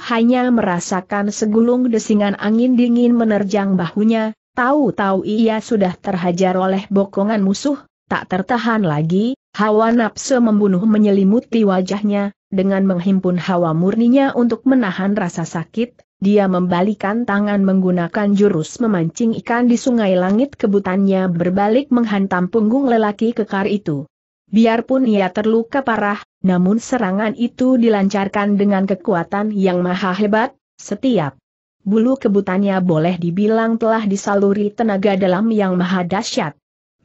hanya merasakan segulung desingan angin dingin menerjang bahunya, tahu-tahu ia sudah terhajar oleh bokongan musuh, tak tertahan lagi, hawa nafsu membunuh menyelimuti wajahnya, dengan menghimpun hawa murninya untuk menahan rasa sakit, dia membalikan tangan menggunakan jurus memancing ikan di sungai langit kebutannya berbalik menghantam punggung lelaki kekar itu. Biarpun ia terluka parah, namun serangan itu dilancarkan dengan kekuatan yang maha hebat, setiap bulu kebutannya boleh dibilang telah disaluri tenaga dalam yang maha dahsyat.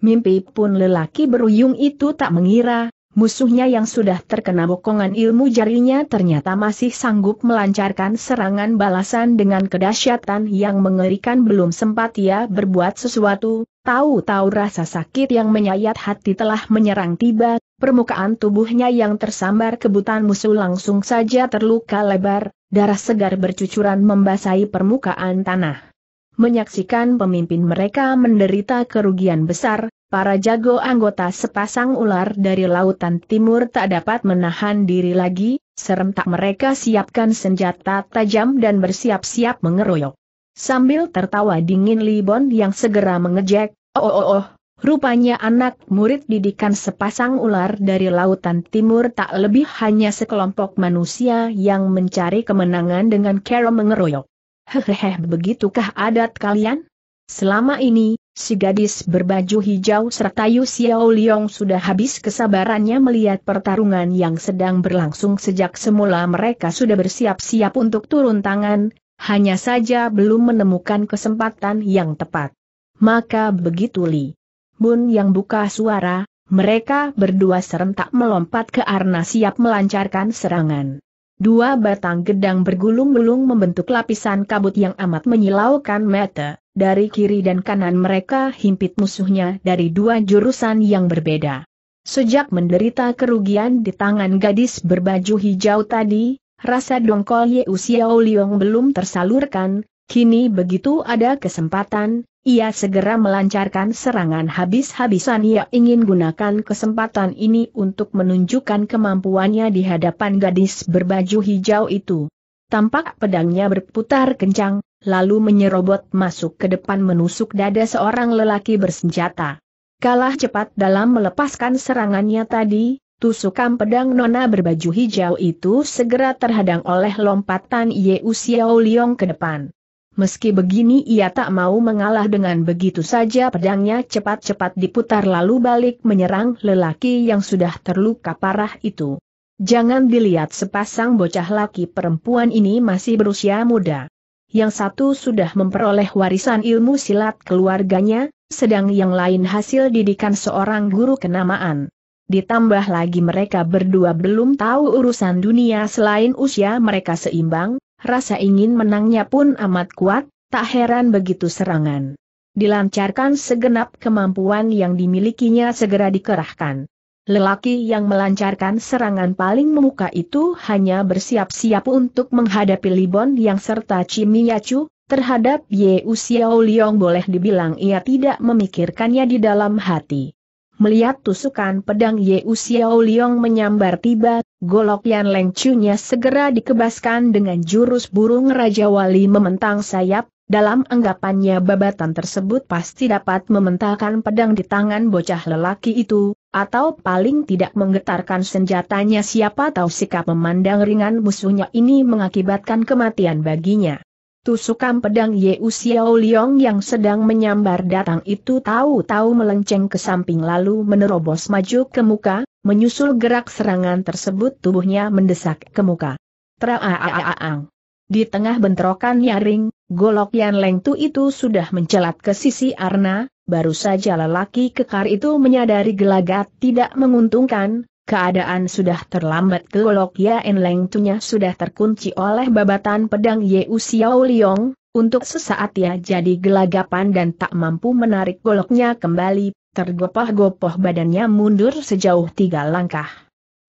Mimpi pun lelaki beruyung itu tak mengira, Musuhnya yang sudah terkena bokongan ilmu jarinya ternyata masih sanggup melancarkan serangan balasan dengan kedahsyatan yang mengerikan belum sempat ia berbuat sesuatu, tahu-tahu rasa sakit yang menyayat hati telah menyerang tiba, permukaan tubuhnya yang tersambar kebutan musuh langsung saja terluka lebar, darah segar bercucuran membasahi permukaan tanah. Menyaksikan pemimpin mereka menderita kerugian besar, para jago anggota sepasang ular dari lautan timur tak dapat menahan diri lagi, serentak mereka siapkan senjata tajam dan bersiap-siap mengeroyok. Sambil tertawa dingin Libon yang segera mengejek, oh oh oh, Rupanya anak murid didikan sepasang ular dari lautan timur tak lebih hanya sekelompok manusia yang mencari kemenangan dengan cara mengeroyok. Hehehe begitukah adat kalian? Selama ini, si gadis berbaju hijau serta Yu Xiao Liong sudah habis kesabarannya melihat pertarungan yang sedang berlangsung sejak semula mereka sudah bersiap-siap untuk turun tangan, hanya saja belum menemukan kesempatan yang tepat. Maka begitu Li Bun yang buka suara, mereka berdua serentak melompat ke arna siap melancarkan serangan. Dua batang gedang bergulung-gulung membentuk lapisan kabut yang amat menyilaukan mata, dari kiri dan kanan mereka himpit musuhnya dari dua jurusan yang berbeda. Sejak menderita kerugian di tangan gadis berbaju hijau tadi, rasa dongkol Yeu Xiao belum tersalurkan, kini begitu ada kesempatan, ia segera melancarkan serangan habis-habisan ia ingin gunakan kesempatan ini untuk menunjukkan kemampuannya di hadapan gadis berbaju hijau itu. Tampak pedangnya berputar kencang, lalu menyerobot masuk ke depan menusuk dada seorang lelaki bersenjata. Kalah cepat dalam melepaskan serangannya tadi, Tusukan pedang nona berbaju hijau itu segera terhadang oleh lompatan Ye Xiao Liong ke depan. Meski begini ia tak mau mengalah dengan begitu saja pedangnya cepat-cepat diputar lalu balik menyerang lelaki yang sudah terluka parah itu. Jangan dilihat sepasang bocah laki perempuan ini masih berusia muda. Yang satu sudah memperoleh warisan ilmu silat keluarganya, sedang yang lain hasil didikan seorang guru kenamaan. Ditambah lagi mereka berdua belum tahu urusan dunia selain usia mereka seimbang, rasa ingin menangnya pun amat kuat, tak heran begitu serangan. Dilancarkan segenap kemampuan yang dimilikinya segera dikerahkan. Lelaki yang melancarkan serangan paling memuka itu hanya bersiap-siap untuk menghadapi Libon yang serta Cimiyacu, terhadap Ye Xiao Liong boleh dibilang ia tidak memikirkannya di dalam hati. Melihat tusukan pedang Ye Xiao Liong menyambar tiba, golok yang lengcunya segera dikebaskan dengan jurus burung Raja Wali mementang sayap, dalam anggapannya babatan tersebut pasti dapat mementalkan pedang di tangan bocah lelaki itu, atau paling tidak menggetarkan senjatanya siapa tahu sikap memandang ringan musuhnya ini mengakibatkan kematian baginya. Tusukan pedang Ye Xiao Liong yang sedang menyambar datang itu tahu-tahu melenceng ke samping lalu menerobos maju ke muka, menyusul gerak serangan tersebut tubuhnya mendesak ke muka. Traaaaang. Di tengah bentrokan nyaring, golok Yan Leng Tu itu sudah mencelat ke sisi Arna, baru saja lelaki kekar itu menyadari gelagat tidak menguntungkan, keadaan sudah terlambat golok Ya Leng tunya sudah terkunci oleh babatan pedang Ye Xiao Liong, untuk sesaat ia jadi gelagapan dan tak mampu menarik goloknya kembali, tergopoh-gopoh badannya mundur sejauh tiga langkah.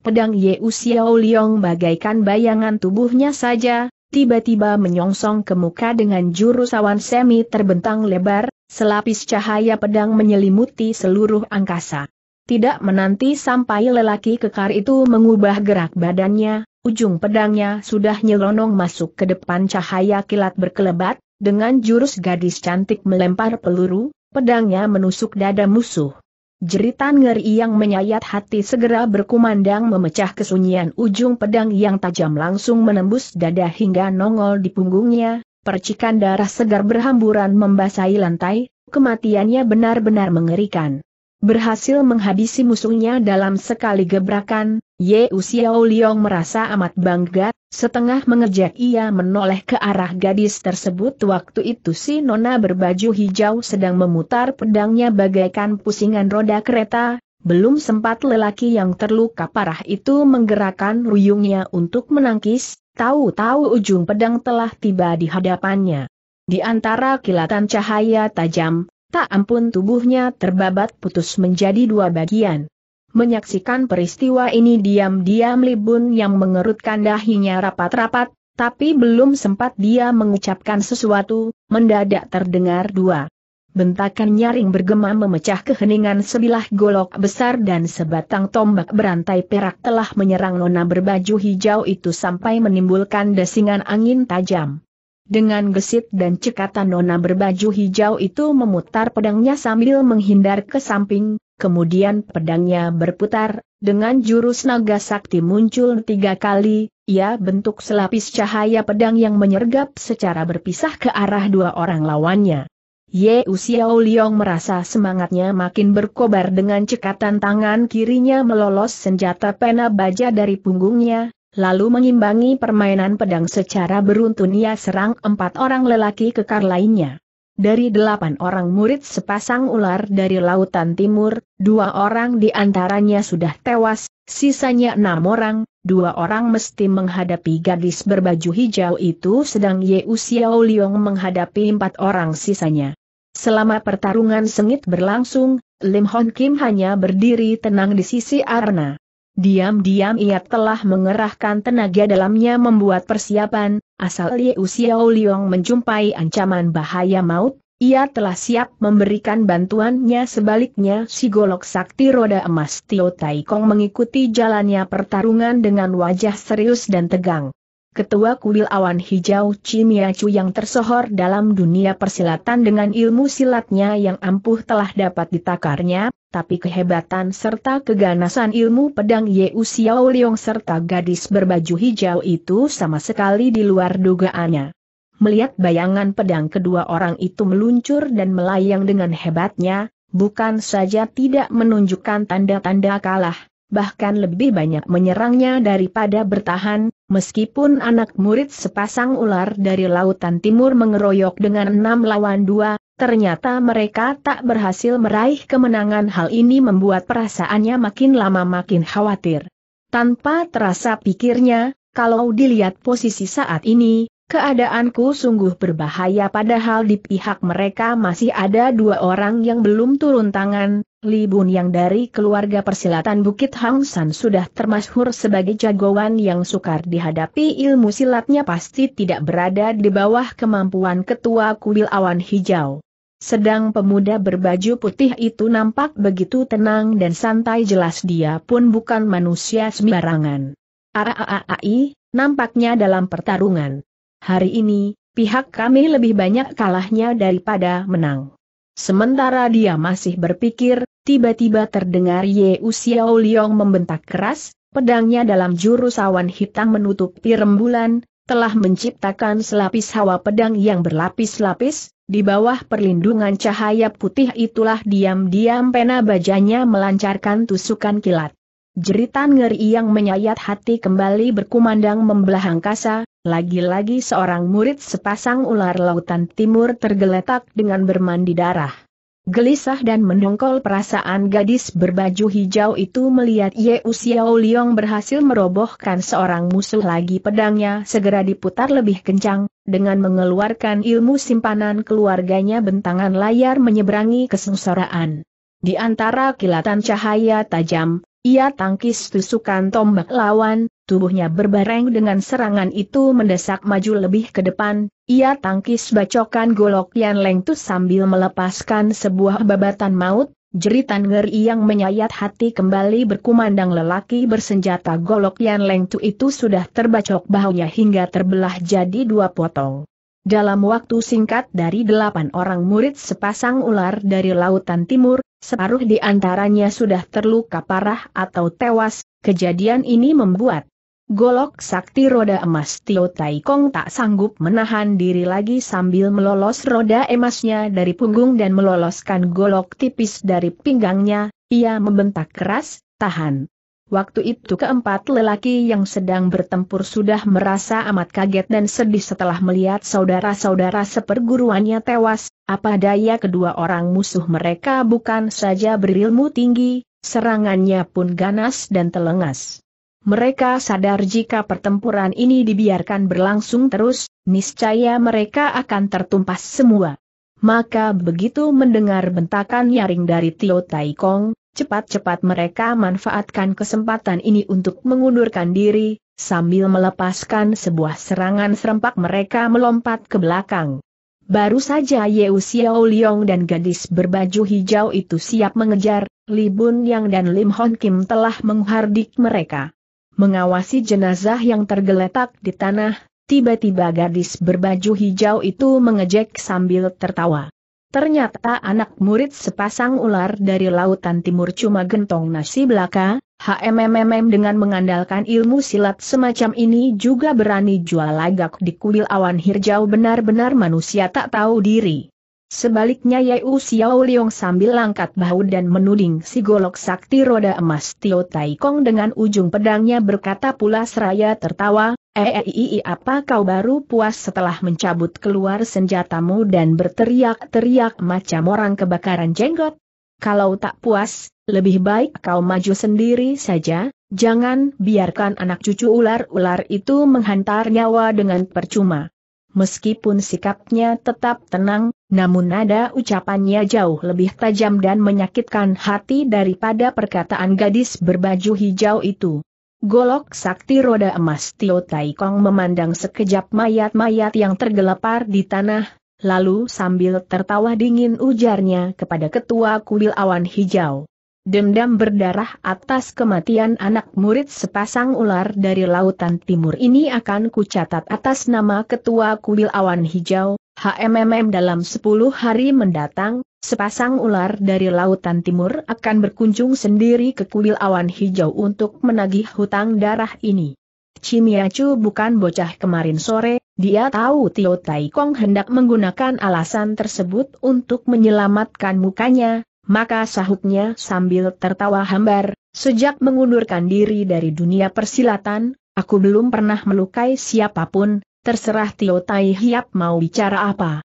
Pedang Ye Xiao Liong bagaikan bayangan tubuhnya saja, tiba-tiba menyongsong ke muka dengan jurus awan semi terbentang lebar, selapis cahaya pedang menyelimuti seluruh angkasa. Tidak menanti sampai lelaki kekar itu mengubah gerak badannya, ujung pedangnya sudah nyelonong masuk ke depan cahaya kilat berkelebat, dengan jurus gadis cantik melempar peluru, pedangnya menusuk dada musuh. Jeritan ngeri yang menyayat hati segera berkumandang memecah kesunyian ujung pedang yang tajam langsung menembus dada hingga nongol di punggungnya, percikan darah segar berhamburan membasahi lantai, kematiannya benar-benar mengerikan. Berhasil menghabisi musuhnya dalam sekali gebrakan, Ye Xiao Liong merasa amat bangga, setengah mengejek ia menoleh ke arah gadis tersebut waktu itu si Nona berbaju hijau sedang memutar pedangnya bagaikan pusingan roda kereta, belum sempat lelaki yang terluka parah itu menggerakkan ruyungnya untuk menangkis, tahu-tahu ujung pedang telah tiba di hadapannya. Di antara kilatan cahaya tajam, Tak ampun tubuhnya terbabat putus menjadi dua bagian. Menyaksikan peristiwa ini diam-diam Libun yang mengerutkan dahinya rapat-rapat, tapi belum sempat dia mengucapkan sesuatu, mendadak terdengar dua. Bentakan nyaring bergema memecah keheningan sebilah golok besar dan sebatang tombak berantai perak telah menyerang nona berbaju hijau itu sampai menimbulkan desingan angin tajam. Dengan gesit dan cekatan nona berbaju hijau itu memutar pedangnya sambil menghindar ke samping, kemudian pedangnya berputar, dengan jurus naga sakti muncul tiga kali, ia bentuk selapis cahaya pedang yang menyergap secara berpisah ke arah dua orang lawannya. Ye Usiao Liong merasa semangatnya makin berkobar dengan cekatan tangan kirinya melolos senjata pena baja dari punggungnya, lalu mengimbangi permainan pedang secara beruntun ia serang empat orang lelaki kekar lainnya. Dari delapan orang murid sepasang ular dari lautan timur, dua orang di antaranya sudah tewas, sisanya enam orang, dua orang mesti menghadapi gadis berbaju hijau itu sedang Ye Xiao Liong menghadapi empat orang sisanya. Selama pertarungan sengit berlangsung, Lim Hon Kim hanya berdiri tenang di sisi Arna. Diam-diam ia telah mengerahkan tenaga dalamnya membuat persiapan, asal Liu Xiao Liong menjumpai ancaman bahaya maut, ia telah siap memberikan bantuannya sebaliknya si golok sakti roda emas Tio Tai Kong mengikuti jalannya pertarungan dengan wajah serius dan tegang. Ketua kuil awan hijau Cimiacu yang tersohor dalam dunia persilatan dengan ilmu silatnya yang ampuh telah dapat ditakarnya, tapi kehebatan serta keganasan ilmu pedang Ye Xiao Leong serta gadis berbaju hijau itu sama sekali di luar dugaannya. Melihat bayangan pedang kedua orang itu meluncur dan melayang dengan hebatnya, bukan saja tidak menunjukkan tanda-tanda kalah, bahkan lebih banyak menyerangnya daripada bertahan, meskipun anak murid sepasang ular dari lautan timur mengeroyok dengan enam lawan dua, Ternyata mereka tak berhasil meraih kemenangan hal ini membuat perasaannya makin lama makin khawatir. Tanpa terasa pikirnya, kalau dilihat posisi saat ini, keadaanku sungguh berbahaya padahal di pihak mereka masih ada dua orang yang belum turun tangan, Libun yang dari keluarga persilatan Bukit Hang San sudah termasyhur sebagai jagoan yang sukar dihadapi ilmu silatnya pasti tidak berada di bawah kemampuan ketua kuil awan hijau. Sedang pemuda berbaju putih itu nampak begitu tenang dan santai jelas dia pun bukan manusia sembarangan. Aaai, nampaknya dalam pertarungan. Hari ini, pihak kami lebih banyak kalahnya daripada menang. Sementara dia masih berpikir, tiba-tiba terdengar Ye Xiao Liong membentak keras, pedangnya dalam jurus awan hitam menutupi rembulan, telah menciptakan selapis hawa pedang yang berlapis-lapis, di bawah perlindungan cahaya putih itulah diam-diam pena bajanya melancarkan tusukan kilat. Jeritan ngeri yang menyayat hati kembali berkumandang membelah angkasa, lagi-lagi seorang murid sepasang ular lautan timur tergeletak dengan bermandi darah. Gelisah dan mendongkol perasaan gadis berbaju hijau itu melihat Ye Xiao Liong berhasil merobohkan seorang musuh lagi pedangnya segera diputar lebih kencang, dengan mengeluarkan ilmu simpanan keluarganya bentangan layar menyeberangi kesengsaraan. Di antara kilatan cahaya tajam, ia tangkis tusukan tombak lawan, tubuhnya berbareng dengan serangan itu mendesak maju lebih ke depan, ia tangkis bacokan golok yang lengtus sambil melepaskan sebuah babatan maut, jeritan ngeri yang menyayat hati kembali berkumandang lelaki bersenjata golok yang lengtu itu sudah terbacok bahunya hingga terbelah jadi dua potong. Dalam waktu singkat dari delapan orang murid sepasang ular dari lautan timur, separuh di antaranya sudah terluka parah atau tewas, kejadian ini membuat Golok sakti roda emas Tio Tai Kong tak sanggup menahan diri lagi sambil melolos roda emasnya dari punggung dan meloloskan golok tipis dari pinggangnya, ia membentak keras, tahan. Waktu itu keempat lelaki yang sedang bertempur sudah merasa amat kaget dan sedih setelah melihat saudara-saudara seperguruannya tewas, apa daya kedua orang musuh mereka bukan saja berilmu tinggi, serangannya pun ganas dan telengas. Mereka sadar jika pertempuran ini dibiarkan berlangsung terus, niscaya mereka akan tertumpas semua. Maka begitu mendengar bentakan nyaring dari Tio Tai Kong, Cepat-cepat mereka manfaatkan kesempatan ini untuk mengundurkan diri, sambil melepaskan sebuah serangan serempak mereka melompat ke belakang. Baru saja Yeu Xiao Liong dan gadis berbaju hijau itu siap mengejar, Li Bun Yang dan Lim Hon Kim telah menghardik mereka. Mengawasi jenazah yang tergeletak di tanah, tiba-tiba gadis berbaju hijau itu mengejek sambil tertawa. Ternyata anak murid sepasang ular dari lautan timur cuma gentong nasi belaka, hmmmm dengan mengandalkan ilmu silat semacam ini juga berani jual lagak di kuil awan hijau benar-benar manusia tak tahu diri. Sebaliknya Yeu Xiao Liong sambil langkat bahu dan menuding si golok sakti roda emas Tio Tai Kong dengan ujung pedangnya berkata pula seraya tertawa, Eei eh, eh, apa kau baru puas setelah mencabut keluar senjatamu dan berteriak-teriak macam orang kebakaran jenggot? Kalau tak puas, lebih baik kau maju sendiri saja, jangan biarkan anak cucu ular-ular itu menghantar nyawa dengan percuma. Meskipun sikapnya tetap tenang, namun nada ucapannya jauh lebih tajam dan menyakitkan hati daripada perkataan gadis berbaju hijau itu. Golok sakti roda emas Tio Kong memandang sekejap mayat-mayat yang tergelepar di tanah, lalu sambil tertawa dingin ujarnya kepada ketua kuil awan hijau. Dendam berdarah atas kematian anak murid sepasang ular dari lautan timur ini akan kucatat atas nama Ketua Kuil Awan Hijau, HMMM dalam 10 hari mendatang, sepasang ular dari lautan timur akan berkunjung sendiri ke Kuil Awan Hijau untuk menagih hutang darah ini. Cimiacu bukan bocah kemarin sore, dia tahu Tio Tai Kong hendak menggunakan alasan tersebut untuk menyelamatkan mukanya, maka sahutnya sambil tertawa hambar, sejak mengundurkan diri dari dunia persilatan, aku belum pernah melukai siapapun, terserah Tio Tai Hiap mau bicara apa.